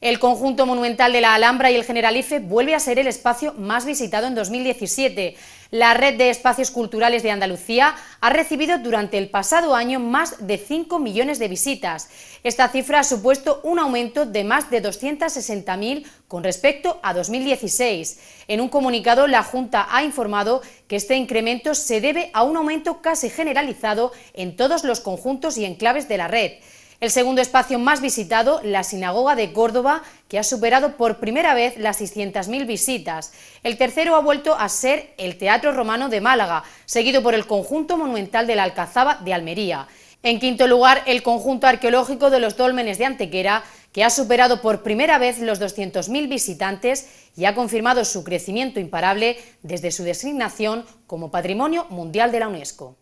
El conjunto monumental de la Alhambra y el Generalife vuelve a ser el espacio más visitado en 2017. La red de espacios culturales de Andalucía ha recibido durante el pasado año más de 5 millones de visitas. Esta cifra ha supuesto un aumento de más de 260.000 con respecto a 2016. En un comunicado, la Junta ha informado que este incremento se debe a un aumento casi generalizado en todos los conjuntos y enclaves de la red. El segundo espacio más visitado, la Sinagoga de Córdoba, que ha superado por primera vez las 600.000 visitas. El tercero ha vuelto a ser el Teatro Romano de Málaga, seguido por el Conjunto Monumental de la Alcazaba de Almería. En quinto lugar, el conjunto arqueológico de los dólmenes de Antequera, que ha superado por primera vez los 200.000 visitantes y ha confirmado su crecimiento imparable desde su designación como Patrimonio Mundial de la UNESCO.